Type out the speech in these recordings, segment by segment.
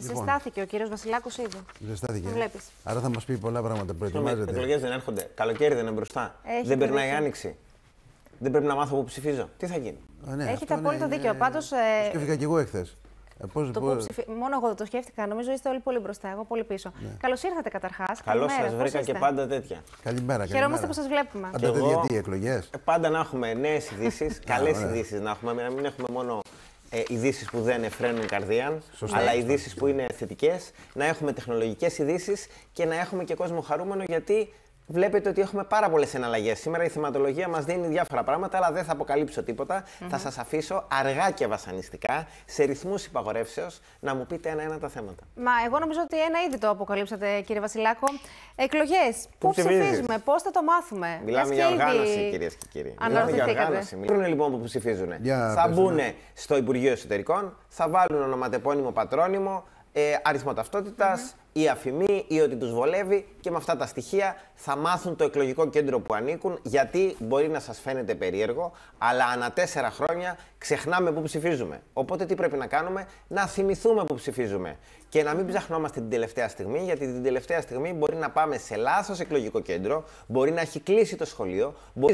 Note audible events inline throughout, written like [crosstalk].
Λοιπόν. Ζεστάθηκε ο κύριος Βασιλάκος ήδη. Ζεστάθηκε. Άρα θα μας πει πολλά πράγματα. Προετοιμάζεται. Οι εκλογέ δεν έρχονται. Καλοκαίρι δεν είναι μπροστά. Έχει δεν περνάει η άνοιξη. Δεν πρέπει να μάθω που ψηφίζω. Τι θα γίνει. Α, ναι, Έχετε απόλυτο ναι, δίκιο. Ναι, ε, Πάντως. Ε... Σκέφτηκα και εγώ εχθές. Ε, πώς, πώς... Ψηφι... Μόνο εγώ το σκέφτηκα. Νομίζω είστε όλοι πολύ μπροστά. Εγώ πολύ πίσω. Ναι. Καλώς ήρθατε καταρχάς. Καλώς σα βρήκα και πάντα τέτοια. Καλημέρα, καλημέρα. Χαιρόμαστε που σας βλέπουμε. Πάντα τέτοια τι εκλογές. Ε, πάντα να έχουμε νέες ειδήσεις, [laughs] καλέ ειδήσεις να έχουμε. Να μην έχουμε μόνο ε, ειδήσεις που δεν εφραίνουν καρδίαν, αλλά ειδήσεις που είναι θετικές, να έχουμε τεχνολογικές ειδήσεις και να έχουμε και κόσμο χαρούμενο γιατί Βλέπετε ότι έχουμε πάρα πολλές εναλλαγές. Σήμερα η θεματολογία μας δίνει διάφορα πράγματα, αλλά δεν θα αποκαλύψω τίποτα. Θα σας αφήσω αργά και βασανιστικά, σε ρυθμούς υπαγορεύσεως, να μου πείτε ένα-ένα τα θέματα. Μα εγώ νομίζω ότι ένα ήδη το αποκαλύψατε, κύριε Βασιλάκο. Εκλογές. Πού ψηφίζουμε, πώς θα το μάθουμε. Μιλάμε για οργάνωση, ήδη... κυρίες και κύριοι. Μιλάμε για οργάνωση. Μιλούν λοιπόν που ψηφίζουν. θα μπουν ναι. στο Υπουργείο Εσωτερικών, θα βάλουν ονοματεπώνυμο πατρόνυμο, ε, αριθμό η αφημή ή ότι τους βολεύει και με αυτά τα στοιχεία θα μάθουν το εκλογικό κέντρο που ανήκουν. Γιατί μπορεί να σας φαίνεται περίεργο, αλλά ανά τέσσερα χρόνια ξεχνάμε που ψηφίζουμε. Οπότε τι πρέπει να κάνουμε, να θυμηθούμε που ψηφίζουμε και να μην ψαχνόμαστε την τελευταία στιγμή, γιατί την τελευταία στιγμή μπορεί να πάμε σε λάθος εκλογικό κέντρο, μπορεί να έχει κλείσει το σχολείο, να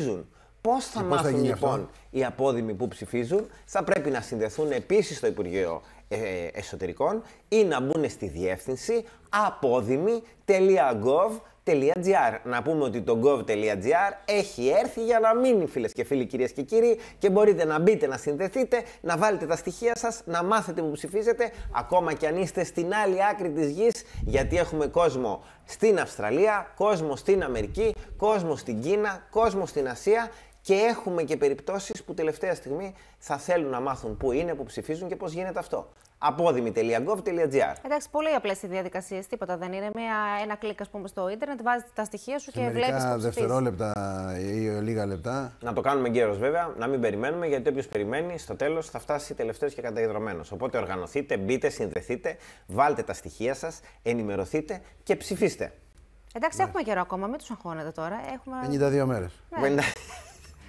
Πώς θα μάθουν λοιπόν οι απόδημοι που ψηφίζουν, θα πρέπει να συνδεθούν επίσης στο Υπουργείο ε, Εσωτερικών ή να μπουν στη διεύθυνση απόδημοι.gov gov.gr. Να πούμε ότι το gov.gr έχει έρθει για να μείνει φίλες και φίλοι κυρίες και κύριοι και μπορείτε να μπείτε, να συνδεθείτε, να βάλετε τα στοιχεία σας, να μάθετε που ψηφίζετε ακόμα και αν είστε στην άλλη άκρη της γης, γιατί έχουμε κόσμο στην Αυστραλία, κόσμο στην Αμερική, κόσμο στην Κίνα, κόσμο στην Ασία και έχουμε και περιπτώσεις που τελευταία στιγμή θα θέλουν να μάθουν πού είναι, πού ψηφίζουν και πώς γίνεται αυτό απόδημη.gov.gr. Εντάξει, πολύ απλές οι διαδικασίες, τίποτα δεν είναι. Μια, ένα κλικ, ας πούμε, στο ίντερνετ, βάζετε τα στοιχεία σου και βλέπει. Μερικά δευτερόλεπτα ή λίγα λεπτά. Να το κάνουμε γέρος, βέβαια, να μην περιμένουμε, γιατί όποιος περιμένει, στο τέλος θα φτάσει τελευταίος και καταϊδρωμένο. Οπότε οργανωθείτε, μπείτε, συνδεθείτε, βάλτε τα στοιχεία σας, ενημερωθείτε και ψηφίστε. Εντάξει, ναι. έχουμε καιρό ακόμα, μην τους αγχώνετε τώρα. Έχουμε... 52 μέρες. Ναι.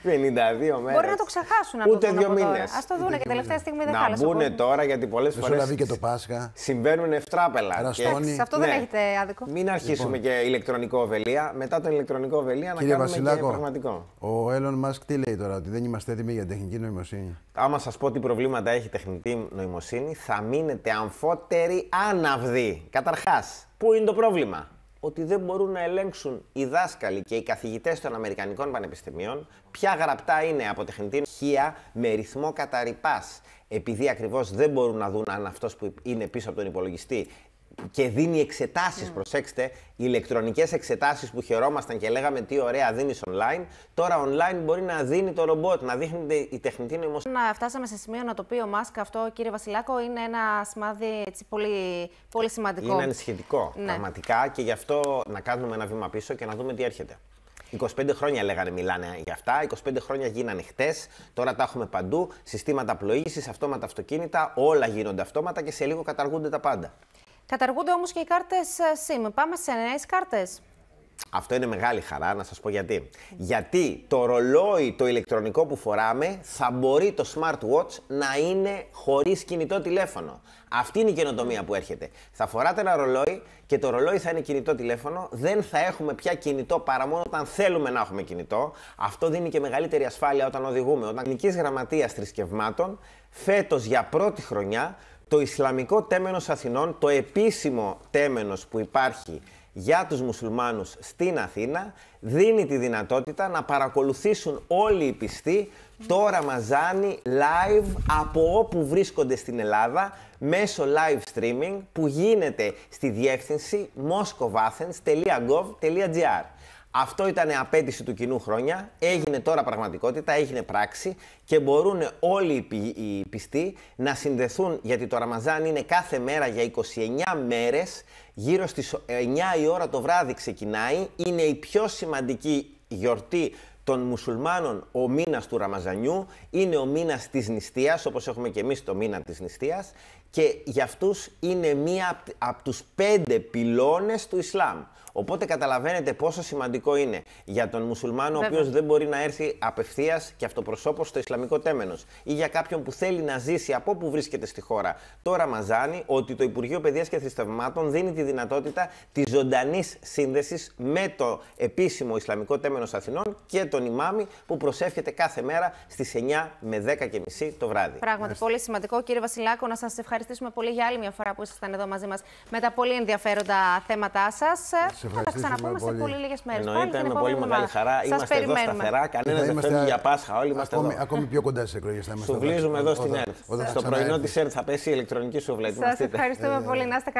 52 μέρε. Μπορεί να το ξεχάσουν να Ούτε το δύο μήνες. Ας το δούνε και τελευταία στιγμή δεν χάλασε. Να μπουν τώρα γιατί πολλές φορέ. Μεσολαβεί και το Πάσχα. Συμβαίνουν ευτράπελα. Σε αυτό δεν ναι. έχετε άδικο. Μην αρχίσουμε λοιπόν. και ηλεκτρονικό οβελία. Μετά το ηλεκτρονικό βελία να κάνουμε Βασιλάκο, και πραγματικό. Ο Έλλον Μάσκ τι λέει τώρα, ότι δεν είμαστε έτοιμοι για τεχνική νοημοσύνη. Άμα σας πω τι προβλήματα έχει η τεχνητή νοημοσύνη, θα μείνετε αμφότεροι άναυδοι. Καταρχάς, πού είναι το πρόβλημα ότι δεν μπορούν να ελέγξουν οι δάσκαλοι και οι καθηγητές των Αμερικανικών Πανεπιστημίων ποια γραπτά είναι από τεχνητή χεία με ρυθμό καταρρυπάς. Επειδή ακριβώς δεν μπορούν να δουν αν αυτός που είναι πίσω από τον υπολογιστή και δίνει εξετάσεις, Mm. Προσέξτε, ηλεκτρονικές εξετάσεις που χαιρόμασταν και λέγαμε τι ωραία δίνεις online. Τώρα online μπορεί να δίνει το ρομπότ, να δείχνει η τεχνητή νοημοσύνη. Να φτάσαμε σε σημείο να το πει ο Μάσκα αυτό, κύριε Βασιλάκο, είναι ένα σημάδι έτσι, πολύ, πολύ σημαντικό. Είναι ανησυχητικό ναι. πραγματικά και γι' αυτό να κάνουμε ένα βήμα πίσω και να δούμε τι έρχεται. 25 χρόνια λέγανε μιλάνε για αυτά, 25 χρόνια γίνανε χτες, τώρα τα έχουμε παντού. Συστήματα πλοήγηση, αυτόματα αυτοκίνητα, όλα γίνονται αυτόματα και σε λίγο καταργούνται τα πάντα. Καταργούνται όμως και οι κάρτες ε, SIM. Πάμε σε νέες κάρτες. Αυτό είναι μεγάλη χαρά, να σας πω γιατί. Γιατί το ρολόι το ηλεκτρονικό που φοράμε θα μπορεί το smartwatch να είναι χωρίς κινητό τηλέφωνο. Αυτή είναι η καινοτομία που έρχεται. Θα φοράτε ένα ρολόι και το ρολόι θα είναι κινητό τηλέφωνο. Δεν θα έχουμε πια κινητό παρά μόνο όταν θέλουμε να έχουμε κινητό. Αυτό δίνει και μεγαλύτερη ασφάλεια όταν οδηγούμε. Όταν γραμματείας θρησκευμάτων, φέτος για πρώτη χρονιά το Ισλαμικό τέμενος Αθηνών, το επίσημο τέμενος που υπάρχει για τους μουσουλμάνους στην Αθήνα, δίνει τη δυνατότητα να παρακολουθήσουν όλοι οι πιστοί το Ραμαζάνι live από όπου βρίσκονται στην Ελλάδα μέσω live streaming που γίνεται στη διεύθυνση moscovathens.gov.gr. Αυτό ήταν απέτηση του κοινού χρόνια, έγινε τώρα πραγματικότητα, έγινε πράξη και μπορούν όλοι οι πιστοί να συνδεθούν, γιατί το Ραμαζάν είναι κάθε μέρα για 29 μέρες, γύρω στις 9 η ώρα το βράδυ ξεκινάει, είναι η πιο σημαντική γιορτή των μουσουλμάνων ο μήνας του Ραμαζανιού είναι ο μήνας της νηστείας, όπως έχουμε και εμείς το μήνα της νηστείας, και για αυτούς είναι μία από τους πέντε πυλώνες του Ισλάμ. Οπότε καταλαβαίνετε πόσο σημαντικό είναι για τον μουσουλμάνο, ο οποίος δεν μπορεί να έρθει απευθείας και αυτοπροσώπως στο Ισλαμικό τέμενος, ή για κάποιον που θέλει να ζήσει από όπου βρίσκεται στη χώρα το Ραμαζάνι, ότι το Υπουργείο Παιδείας και Θρησκευμάτων δίνει τη δυνατότητα της ζωντανής σύνδεσης με το επίσημο Ισλαμικό τέμενος Αθηνών και τον τον ΜΑΜΗ που προσεύχεται κάθε μέρα στις 9 με 10 και μισή το βράδυ. Πράγματι, πολύ σημαντικό. Κύριε Βασιλάκο, να σας ευχαριστήσουμε πολύ για άλλη μια φορά που ήσασταν εδώ μαζί μας με τα πολύ ενδιαφέροντα θέματα σας. Θα τα ξαναπούμε σε πολύ λίγες μέρες. Εννοείται, με πολύ μεγάλη χαρά. Σας είμαστε περιμένουμε. εδώ σταθερά. Κανένα δεν φεύγει για Πάσχα. Όλοι είμαστε ακόμη, εδώ. Ακόμη πιο κοντά στις εκλογές θα είμαστε. Σουβλίζουμε εδώ στην ΕΡΤ. Στο πρωινό τη ΕΡΤ θα πέσει η ηλεκτρονική σουβλέτη. Σα ευχαριστούμε ε, πολύ. Να είστε καλά.